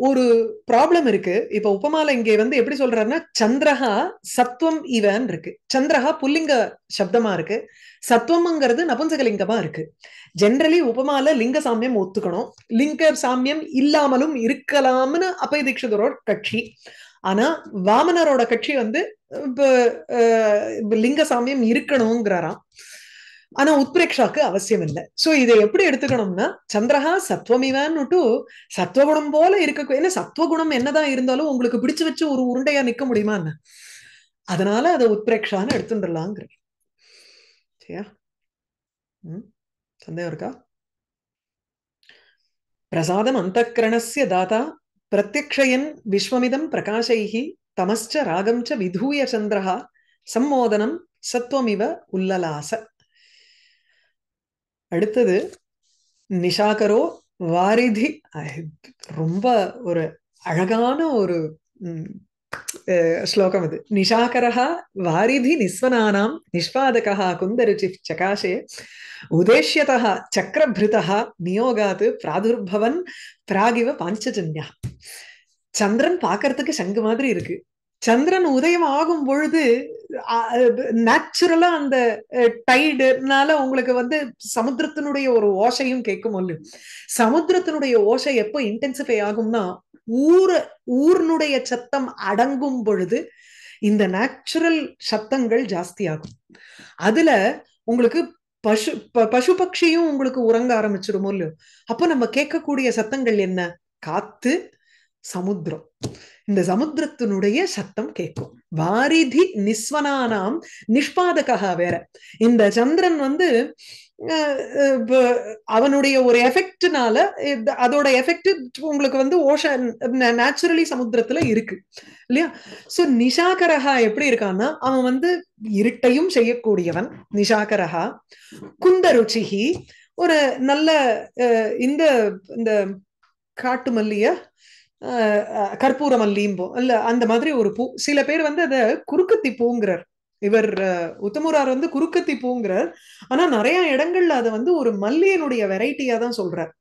ஒரு ப்ராப்ளம் இருக்கு இப்ப உபமால இங்கே வந்து எப்படி சொல்றாருன்னா சந்திரஹா சத்துவம் இவன் இருக்கு சந்திரஹா புல்லிங்க சப்தமா இருக்கு சத்துவம்ங்கிறது நபுஞ்சகலிங்கமா இருக்கு ஜென்ரலி உபமால லிங்க சாமியம் ஒத்துக்கணும் லிங்க சாமியம் இல்லாமலும் இருக்கலாம்னு அப்பய தீட்சிதரோட கட்சி ஆனா வாமனரோட கட்சி வந்து இப்போ லிங்க சாமியம் இருக்கணுங்கிறாராம் ஆனா உத்பிரேக்ஷாக்கு அவசியம் இல்லை சோ இதை எப்படி எடுத்துக்கணும்னா சந்திரஹா சத்வமிவான்னுட்டு சத்வகுணம் போல இருக்க ஏன்னா சத்வகுணம் என்னதான் இருந்தாலும் உங்களுக்கு பிடிச்சு வச்சு ஒரு உருண்டையா நிக்க முடியுமா என்ன அதனால அதை உத்பிரேக்ஷான்னு எடுத்துடலாங்கிற சரியா சந்தேகம் இருக்கா பிரசாதம் அந்த கிரணஸ்ய தாத்தா பிரத்யக்ஷயன் விஸ்வமிதம் பிரகாசைகி தமச்ச ராகம் ச விதூய சந்திரஹா சம்மோதனம் சத்வமிவ உல்லலாச அடுத்தது நிஷாகரோ வாரிதி ரொம்ப ஒரு அழகான ஒரு ஸ்லோகம் इति निशाकरः वारिधि நிஸ்வனானாம் निष्पादकः குந்தருச்சி சகாஷே उदेश्यतः चक्रभृतः நியோகாத் பிராதுர்பவன் பிராகிவ பாஞ்சஜன்யா சந்திரன் பாக்குறதுக்கு சங்கு மாதிரி இருக்கு சந்திரன் உதயம் ஆகும் பொழுது நேச்சுரலா அந்த டைடுனால உங்களுக்கு வந்து சமுத்திரத்தினுடைய ஒரு ஓசையும் கேட்கும் சமுத்திரத்தினுடைய ஓசை எப்போ இன்டென்சிஃபை ஆகும்னா ஊர ஊர்னுடைய சத்தம் அடங்கும் பொழுது இந்த நேச்சுரல் சத்தங்கள் ஜாஸ்தி ஆகும் அதுல உங்களுக்கு பசு பசு பட்சியும் உங்களுக்கு உறங்க ஆரம்பிச்சிருமோ இல்லையோ அப்போ நம்ம கேட்கக்கூடிய சத்தங்கள் என்ன காத்து சமுத்திரம் இந்த சமுத்திரத்தினுடைய சத்தம் கேட்கும் வாரிதி நிஸ்வனானாம் நிஷ்பாதகா வேற இந்த சந்திரன் வந்து அவனுடைய ஒரு எஃபெக்ட்னால அதோட எஃபெக்ட் உங்களுக்கு வந்து ஓஷன் நேச்சுரலி சமுத்திரத்துல இருக்கு இல்லையா சோ நிஷாகரஹா எப்படி இருக்கான்னா அவன் வந்து இருட்டையும் செய்யக்கூடியவன் நிஷாகரஹா குந்த ருச்சிஹி ஒரு நல்ல இந்த இந்த காட்டு மல்லிய கற்பூர போ இல்ல அந்த மாதிரி ஒரு பூ சில பேர் வந்து அதை குறுக்குத்தி பூங்கிறார் இவர் உத்தமூரார் வந்து குறுக்கத்தி பூங்கிறார் ஆனா நிறைய இடங்கள்ல அதை வந்து ஒரு மல்லியனுடைய வெரைட்டியா தான் சொல்றார்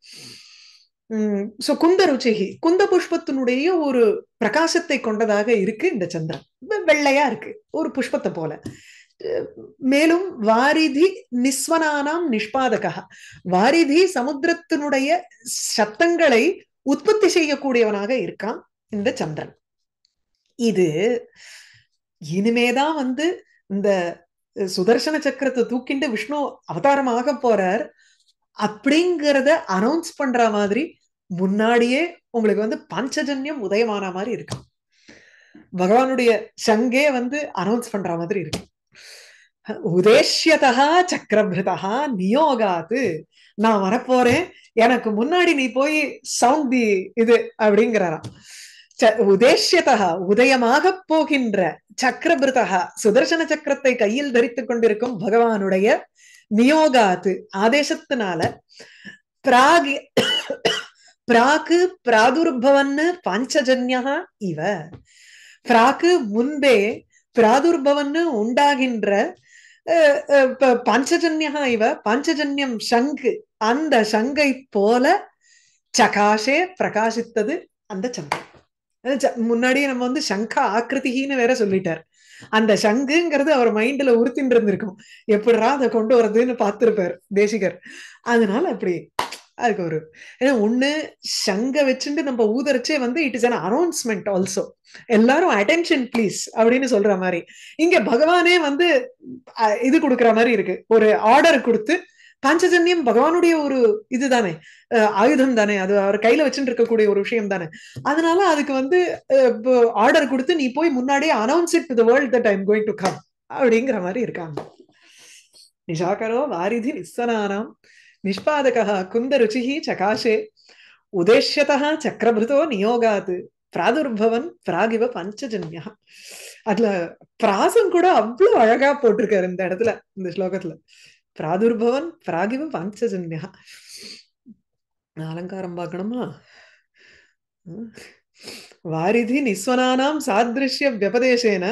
சோ குந்த ருச்சிகி குந்த புஷ்பத்தினுடைய ஒரு பிரகாசத்தை கொண்டதாக இருக்கு இந்த சந்திரன் வெள்ளையா இருக்கு ஒரு புஷ்பத்தை போல மேலும் வாரிதி நிஸ்வனானாம் நிஷ்பாதகா வாரிதி சமுத்திரத்தினுடைய சத்தங்களை உற்பத்தி செய்யக்கூடியவனாக இருக்கான் இந்த சந்திரன் இது இனிமேதான் வந்து இந்த சுதர்சன சக்கரத்தை தூக்கிண்டு விஷ்ணு அவதாரமாக போறார் அப்படிங்கிறத அனௌன்ஸ் பண்ற மாதிரி முன்னாடியே உங்களுக்கு வந்து பஞ்சஜன்யம் உதயமான மாதிரி இருக்கு பகவானுடைய சங்கே வந்து அனௌன்ஸ் பண்ற மாதிரி இருக்கு உதேஷ்யதா சக்கரபிரதா நியோகாத்து நான் வரப்போறேன் எனக்கு முன்னாடி நீ போய் சவுண்ட் தி இது அப்படிங்கிறாராம் உதேஷ்யதா உதயமாக போகின்ற சக்கரபிருதா சுதர்சன சக்கரத்தை கையில் தரித்து கொண்டிருக்கும் பகவானுடைய நியோகாத்து ஆதேசத்தினால பிராகி பிராகு பிராதுர்பவன்னு பாஞ்சஜன்யா இவ பிராகு முன்பே பிராதுர்பவன்னு உண்டாகின்ற பாஞ்சஜன்யா இவ பாஞ்சஜன்யம் சங்கு அந்த சங்கை போல சகாஷே பிரகாசித்தது அந்த சங்கு முன்னாடியே நம்ம வந்து சங்கா ஆக்கிருத்திகின்னு வேற சொல்லிட்டார் அந்த சங்குங்கிறது அவர் மைண்ட்ல உறுத்தின் இருந்திருக்கும் எப்படிரா அதை கொண்டு வர்றதுன்னு பார்த்திருப்பார் தேசிகர் அதனால அப்படி அதுக்கு ஒரு ஏன்னா ஒண்ணு சங்க வச்சுட்டு நம்ம ஊதரிச்சே வந்து it is an announcement also எல்லாரும் அட்டென்ஷன் பிளீஸ் அப்படின்னு சொல்ற மாதிரி இங்க பகவானே வந்து இது கொடுக்குற மாதிரி இருக்கு ஒரு ஆர்டர் கொடுத்து பாஞ்சஜன்யம் பகவானுடைய ஒரு இதுதானே ஆயுதம் தானே அது அவர் கையில வச்சுட்டு இருக்கக்கூடிய ஒரு விஷயம் தானே அதனால அதுக்கு வந்து ஆர்டர் கொடுத்து நீ போய் முன்னாடியே announce it to the world that I'm going to come அப்படிங்கிற மாதிரி இருக்காங்க நிஷாகரோ வாரிதி நிஸ்வனானாம் நிஷ்பாதகா குந்த ருச்சிஹி சகாஷே உதேஷ்யதா சக்கரபிருதோ நியோகாது பிராதுர்பவன் பிராகிவ பஞ்சஜன்யா அதுல பிராசம் கூட அவ்வளவு அழகா போட்டிருக்காரு இந்த இடத்துல இந்த ஸ்லோகத்துல பிராதுர்பவன் பிராகிவ வாஞ்சசன்யா அலங்காரம் பார்க்கணுமா வாரிதி நிஸ்வனானாம் சாதிருஷ்ய வியபதேசேன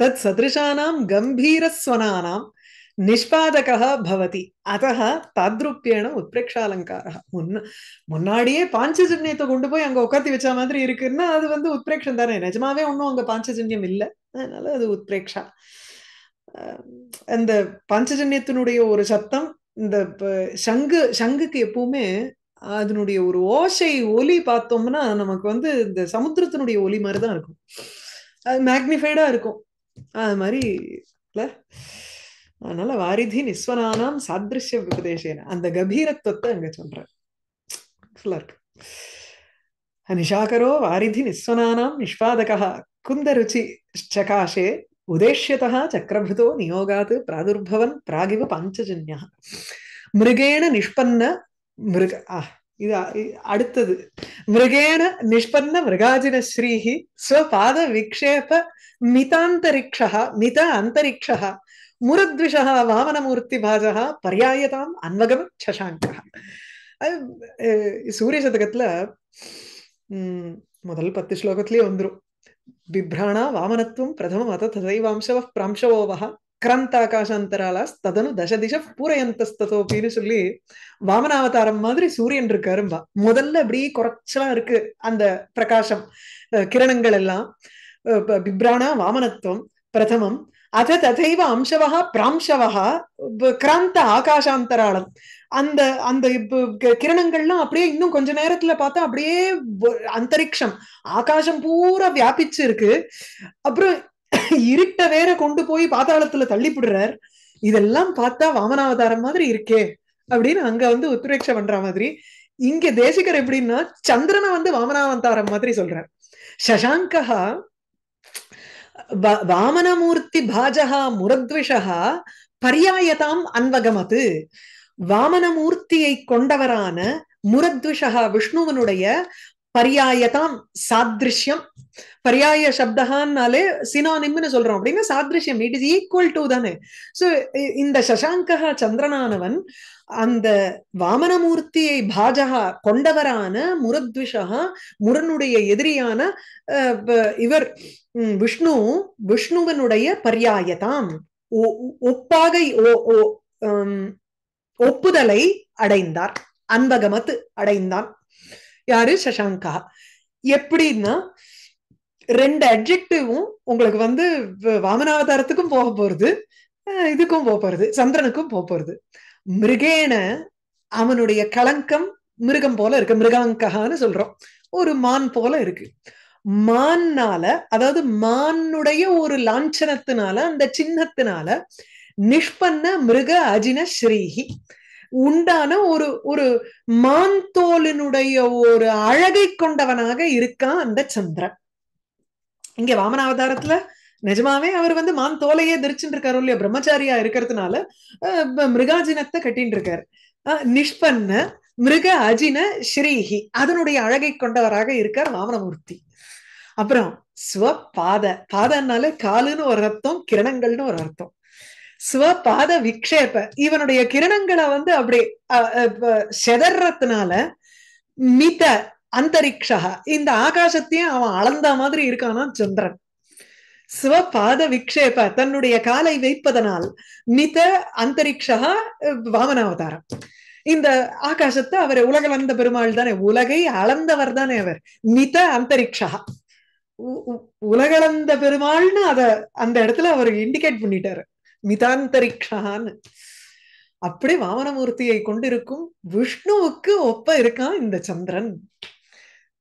தத் சதிருஷானாம் கம்பீரஸ்வனானாம் நிஷ்பாதக பவதி அதः தாத்ரூப்பியேன உத்பிரேக்ஷாலங்காரா முன்ன முன்னாடியே பாஞ்சஜன்யத்தை கொண்டு போய் அங்க உட்காந்து வச்ச மாதிரி இருக்குன்னா அது வந்து உத்பிரேக்ஷம் தானே நிஜமாவே ஒன்றும் அங்க பாஞ்சஜன்யம் இல்லை அதனால அது உத்பிரேக்ஷா அந்த பஞ்சஜன்யத்தினுடைய ஒரு சத்தம் இந்த சங்கு சங்குக்கு எப்பவுமே அதனுடைய ஒரு ஓசை ஒலி பார்த்தோம்னா நமக்கு வந்து இந்த சமுத்திரத்தினுடைய ஒலி மாதிரி தான் இருக்கும் அது மேக்னிஃபைடா இருக்கும் அது மாதிரி அதனால வாரிதி நிஸ்வனானாம் சாதிருஷ்ய உபதேசேன அந்த கபீரத்துவத்தை அங்க சொல்றேன் நிஷாகரோ வாரிதி நிஸ்வனானாம் நிஷ்பாதகா குந்தருச்சி சகாஷே உதேஷ்யதா சக்கரபுதோ நியோகாத் பிராதுர்பவன் பிராகிவ பஞ்சஜன்யா மிருகேண நிஷ்பன்ன மிருக இது அடுத்தது மிருகேண நிஷ்பன்ன மிருகாஜின ஸ்ரீஹி ஸ்வபாத விக்ஷேப மிதாந்தரிக்ஷா மித அந்தரிக்ஷா முரத்விஷா வாமனமூர்த்தி பாஜா பரியாயதாம் அன்வகம் சசாங்கா சூரிய சதகத்துல உம் முதல் பத்து ஸ்லோகத்திலேயே வந்துடும் வாமனத்துவம் பிரதமம் அத்த అత பிராம்சவோவா கிரந்த கிராந்தாகாசாந்தராலாஸ் ததனு தச திச பூரையந்தஸ்தோப்பின்னு சொல்லி வாமனாவதாரம் மாதிரி சூரியன் இருக்காரும்பா முதல்ல அப்படி குறைச்சலா இருக்கு அந்த பிரகாசம் கிரணங்கள் எல்லாம் பிப்ராணா வாமனத்துவம் பிரதமம் அத ததைவ அம்சவா பிராம்சவகா கிராந்த ஆகாசாந்தராளம் அந்த அந்த கிரணங்கள்லாம் அப்படியே இன்னும் கொஞ்ச நேரத்துல பார்த்தா அப்படியே அந்தரிக்ஷம் ஆகாசம் பூரா வியாபிச்சு இருக்கு அப்புறம் இருட்ட வேற கொண்டு போய் பாதாளத்துல தள்ளிவிடுறார் இதெல்லாம் பார்த்தா வாமனாவதாரம் மாதிரி இருக்கே அப்படின்னு அங்க வந்து உத்ரேட்சை பண்ற மாதிரி இங்க தேசிகர் எப்படின்னா சந்திரனை வந்து வாமனாவதாரம் மாதிரி சொல்றார் சசாங்கஹா வாமனமூர்த்தி பாஜகா முரத்விஷகா பரியாயதாம் அன்வகமது வாமனமூர்த்தியை கொண்டவரான முரத்விஷகா விஷ்ணுவனுடைய பரியாயதாம் சாத்ரிஷ்யம் பரியாய சப்தகான்னாலே சினானிம்னு சொல்றோம் அப்படின்னா சாத்ரிஷ்யம் இட் இஸ் ஈக்குவல் டு தானே சோ இந்த சசாங்கா சந்திரனானவன் அந்த வாமனமூர்த்தியை பாஜகா கொண்டவரான முரத்விஷகா முரனுடைய எதிரியான இவர் விஷ்ணு விஷ்ணுவனுடைய பரியாயதாம் ஒப்பாக ஒப்புதலை அடைந்தார் அன்பகமத்து அடைந்தான் யாரு சசாங்கா எப்படின்னா ரெண்டு அட்ஜெக்டிவும் உங்களுக்கு வந்து வாமனாவதாரத்துக்கும் போக போறது இதுக்கும் போக போறது சந்திரனுக்கும் போக போறது மிருகேன அவனுடைய களங்கம் மிருகம் போல இருக்கு மிருகாங்கஹான்னு சொல்றோம் ஒரு மான் போல இருக்கு மான்னால அதாவது மானுடைய ஒரு லாஞ்சனத்தினால அந்த சின்னத்தினால நிஷ்பன்ன மிருக அஜின ஸ்ரீஹி உண்டான ஒரு ஒரு மாந்தோலினுடைய ஒரு அழகை கொண்டவனாக இருக்கான் அந்த சந்திரன் இங்க வாமன அவதாரத்துல நிஜமாவே அவர் வந்து மான் தோலையே தரிச்சுட்டு இருக்காரு இல்லையா பிரம்மச்சாரியா இருக்கிறதுனால மிருகாஜினத்தை கட்டின்னு இருக்காரு நிஷ்பன்ன மிருக அஜின ஸ்ரீஹி அதனுடைய அழகை கொண்டவராக இருக்கார் வாமனமூர்த்தி அப்புறம் ஸ்வ பாத பாதனால காலுன்னு ஒரு அர்த்தம் கிரணங்கள்னு ஒரு அர்த்தம் ஸ்வபாத விக்ஷேப இவனுடைய கிரணங்களை வந்து அப்படி செதறதுனால மித அந்தரிக்ஷா இந்த ஆகாசத்தையும் அவன் அளந்த மாதிரி இருக்கானா சந்திரன் ஸ்வபாத விக்ஷேப தன்னுடைய காலை வைப்பதனால் மித அந்தரிக்ஷா வாமனாவதாரம் இந்த ஆகாசத்தை அவர் வந்த பெருமாள் தானே உலகை அளந்தவர் தானே அவர் மித அந்தரிக்ஷா உலகளந்த பெருமாள்னு அத அந்த இடத்துல அவர் இண்டிகேட் பண்ணிட்டாரு மிதாந்தரிக்ஷான்னு அப்படி வாமனமூர்த்தியை கொண்டிருக்கும் விஷ்ணுவுக்கு ஒப்ப இருக்கான் இந்த சந்திரன்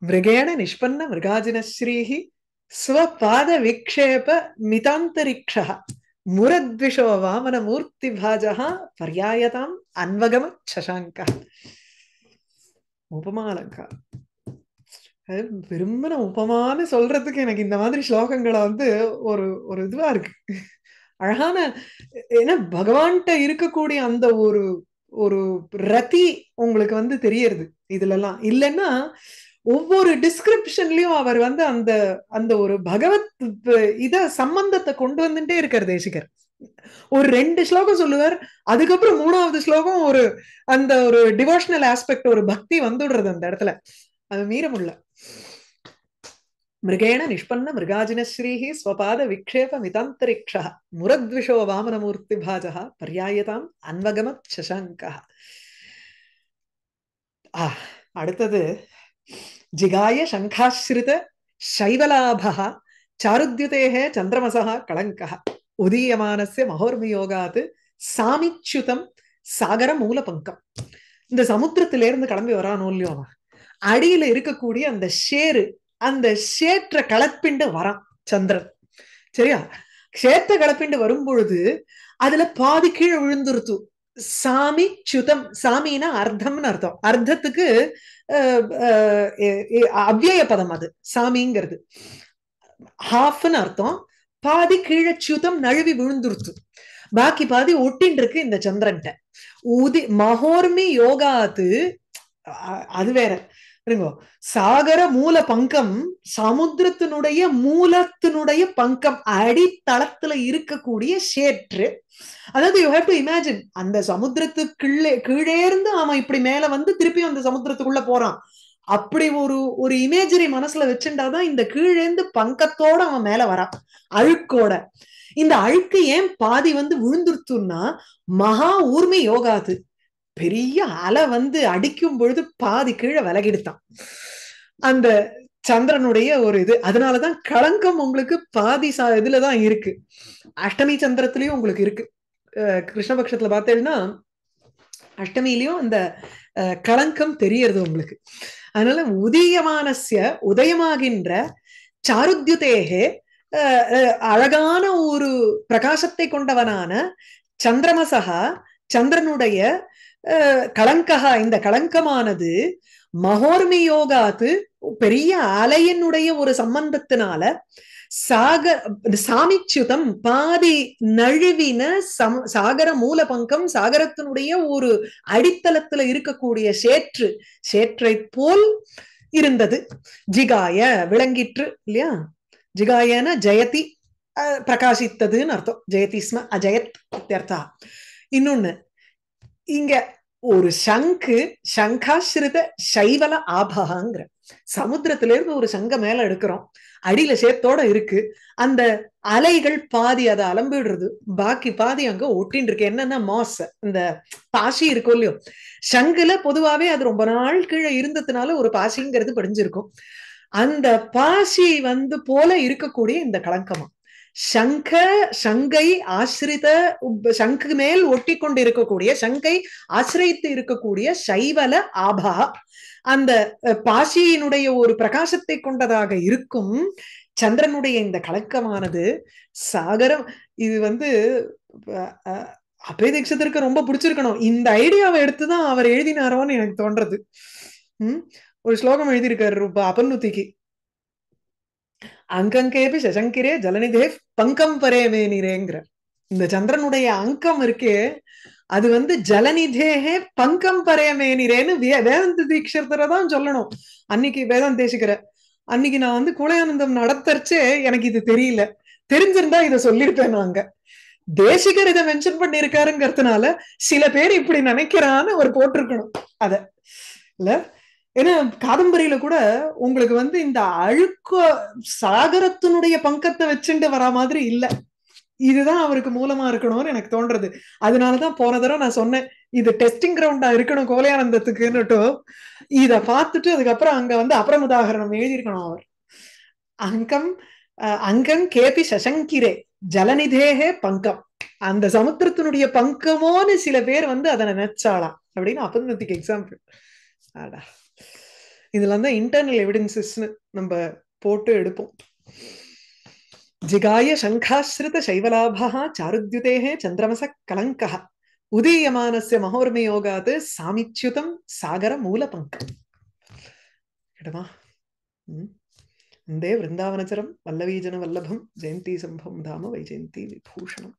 மிருகேண நிஷ்பன்ன மிருகாஜினஸ்ரீஹி ஸ்வபாத விக்ஷேப மிதாந்தரிக்ஷா முரத்விஷோ வாமனமூர்த்தி பாஜா பரியாயதாம் அன்வகம சசாங்க உபமாலங்கா விரும்பின உபமானு சொல்றதுக்கு எனக்கு இந்த மாதிரி ஸ்லோகங்களை வந்து ஒரு ஒரு இதுவா இருக்கு அழகான ஏன்னா பகவான்கிட்ட இருக்கக்கூடிய அந்த ஒரு ஒரு ரத்தி உங்களுக்கு வந்து தெரியறது எல்லாம் இல்லைன்னா ஒவ்வொரு டிஸ்கிரிப்ஷன்லயும் அவர் வந்து அந்த அந்த ஒரு பகவத் இத சம்பந்தத்தை கொண்டு வந்துட்டே இருக்கார் தேசிகர் ஒரு ரெண்டு ஸ்லோகம் சொல்லுவார் அதுக்கப்புறம் மூணாவது ஸ்லோகம் ஒரு அந்த ஒரு டிவோஷனல் ஆஸ்பெக்ட் ஒரு பக்தி வந்துடுறது அந்த இடத்துல அது மீறமுள்ள மிருகேண நிஷ்பன்ன மிருகாஜினஸ்ரீஹி ஸ்வபாத விக்ஷேப மிதாந்தரிக்ஷா முரத்விஷோ வாமனமூர்த்தி பாஜகா பரியாயதாம் அன்வகம சசங்க ஆ அடுத்தது ஜிகாய சங்காஸ்ரித சைவலாபா சாருத்யுதேகே சந்திரமசா களங்கா உதீயமானசிய மகோர்மயோகாது சாமிச்சுதம் சாகர மூல பங்கம் இந்த சமுத்திரத்திலேருந்து கிளம்பி வரானோ இல்லையோ அடியில இருக்கக்கூடிய அந்த ஷேரு அந்த சேற்ற கலப்பிண்டு வரான் சந்திரன் சரியா சேத்த கலப்பிண்டு வரும் பொழுது அதுல பாதி கீழே விழுந்துருத்து சாமி சுதம் சாமின்னா அர்த்தம்னு அர்த்தம் அர்த்தத்துக்கு அவ்வய பதம் அது சாமிங்கிறது ஹாஃப்னு அர்த்தம் பாதி கீழே சுதம் நழுவி விழுந்துருத்து பாக்கி பாதி ஒட்டின் இருக்கு இந்த சந்திரன்ட்ட உதி மகோர்மி யோகாத்து அது வேற சாகர மூல பங்கம் சமுத்திரத்தினுடைய மூலத்தினுடைய பங்கம் அடித்தளத்துல இருக்கக்கூடிய சேற்று அதாவது யூ ஹேவ் டு இமேஜின் அந்த சமுத்திரத்துக்குள்ளே கீழே இருந்து அவன் இப்படி மேல வந்து திருப்பி அந்த சமுத்திரத்துக்குள்ள போறான் அப்படி ஒரு ஒரு இமேஜரி மனசுல வச்சுட்டாதான் இந்த கீழேந்து பங்கத்தோட அவன் மேல வரான் அழுக்கோட இந்த அழுக்கு ஏன் பாதி வந்து விழுந்துருத்துன்னா மகா ஊர்மை யோகாது பெரிய அலை வந்து அடிக்கும் பொழுது பாதி கீழே விலகிடுத்தான் அந்த சந்திரனுடைய ஒரு இது அதனாலதான் களங்கம் உங்களுக்கு பாதி சா இதுலதான் இருக்கு அஷ்டமி சந்திரத்திலயும் உங்களுக்கு இருக்கு கிருஷ்ணபக்ஷத்துல பார்த்தேன்னா அஷ்டமியிலயும் அந்த களங்கம் தெரியறது உங்களுக்கு அதனால உதயமானசிய உதயமாகின்ற சாருத்யுதேகே அழகான ஒரு பிரகாசத்தை கொண்டவனான சந்திரமசகா சந்திரனுடைய கலங்ககா இந்த கலங்கமானது மகோர்மி யோகாத்து பெரிய அலையினுடைய ஒரு சம்பந்தத்தினால சாக சாமிச்சுதம் பாதி நழுவின சம் சாகர மூல பங்கம் சாகரத்தினுடைய ஒரு அடித்தளத்துல இருக்கக்கூடிய சேற்று சேற்றை போல் இருந்தது ஜிகாய விளங்கிற்று இல்லையா ஜிகாயன ஜெயதி பிரகாசித்ததுன்னு அர்த்தம் ஜெயதிஸ்ம அஜயத் அர்த்தா இன்னொன்னு இங்க ஒரு சங்கு சங்காசிரித சைவல ஆபகாங்கிற சமுத்திரத்துல இருந்து ஒரு சங்க மேல எடுக்கிறோம் அடியில சேத்தோட இருக்கு அந்த அலைகள் பாதி அதை அலம்பிடுறது பாக்கி பாதி அங்க ஒட்டின்னு இருக்கு என்னன்னா மாஸ் இந்த பாசி இருக்கும் இல்லையோ சங்குல பொதுவாவே அது ரொம்ப நாள் கீழே இருந்ததுனால ஒரு பாசிங்கிறது படிஞ்சிருக்கும் அந்த பாசி வந்து போல இருக்கக்கூடிய இந்த களங்கமா சங்க சங்கை ஆசிரித சங்கு மேல் ஒட்டி கொண்டு இருக்கக்கூடிய சங்கை ஆசிரியத்து இருக்கக்கூடிய சைவல ஆபா அந்த பாசியினுடைய ஒரு பிரகாசத்தை கொண்டதாக இருக்கும் சந்திரனுடைய இந்த கலக்கமானது சாகரம் இது வந்து அபய தீட்சத்திற்கு ரொம்ப பிடிச்சிருக்கணும் இந்த ஐடியாவை எடுத்துதான் அவர் எழுதினாரோன்னு எனக்கு தோன்றது உம் ஒரு ஸ்லோகம் எழுதியிருக்காரு ரூபா அபநுத்திக்கு அங்கங்கேபி சசங்கிரே ஜலநிதே பங்கம் பரேமே நிறேங்கிற இந்த சந்திரனுடைய அங்கம் இருக்கே அது வந்து ஜலநிதேகே பங்கம் பரையமே நிறேன்னு வேதாந்த தீட்சர்த்தரை தான் சொல்லணும் அன்னைக்கு வேதம் தேசிக்கிற அன்னைக்கு நான் வந்து குலையானந்தம் நடத்தர்ச்சே எனக்கு இது தெரியல தெரிஞ்சிருந்தா இதை சொல்லியிருப்பேன் நாங்க தேசிகர் இதை மென்ஷன் பண்ணிருக்காருங்கிறதுனால சில பேர் இப்படி நினைக்கிறான்னு ஒரு போட்டிருக்கணும் அத இல்ல ஏன்னா காதம்பரியில கூட உங்களுக்கு வந்து இந்த அழுக்க சாகரத்தினுடைய பங்கத்தை வச்சுட்டு வரா மாதிரி இல்ல இதுதான் அவருக்கு மூலமா இருக்கணும்னு எனக்கு தோன்றது அதனாலதான் போன தடவை நான் சொன்னேன் இது டெஸ்டிங் கிரவுண்டா இருக்கணும் கோலையானந்தத்துக்குன்னு இத பார்த்துட்டு அதுக்கப்புறம் அங்க வந்து அப்புறம் உதாகரணம் எழுதியிருக்கணும் அவர் அங்கம் அங்கம் கேபி சசங்கிரே ஜலநிதேகே பங்கம் அந்த சமுத்திரத்தினுடைய பங்கமோன்னு சில பேர் வந்து அதனை நினைச்சாலாம் அப்படின்னு அப்பந்தத்துக்கு எக்ஸாம்பிள் ஆடா இதெல்லாம் தான் இன்டர்னல் எவிடன்சஸ்ன்னு நம்ம போட்டு எடுப்போம் ஜிகாய சங்காஸ்ரித சைவலாபா சாருத்யுதேகே சந்திரமச கலங்கா உதீயமானஸ்ய மகோர்மயோகாது சாமிச்சுதம் சாகர மூல பங்கம் இடமா வந்தே விருந்தாவனச்சரம் வல்லவீஜன வல்லபம் ஜெயந்தி சம்பம் தாம வைஜெயந்தி விபூஷணம்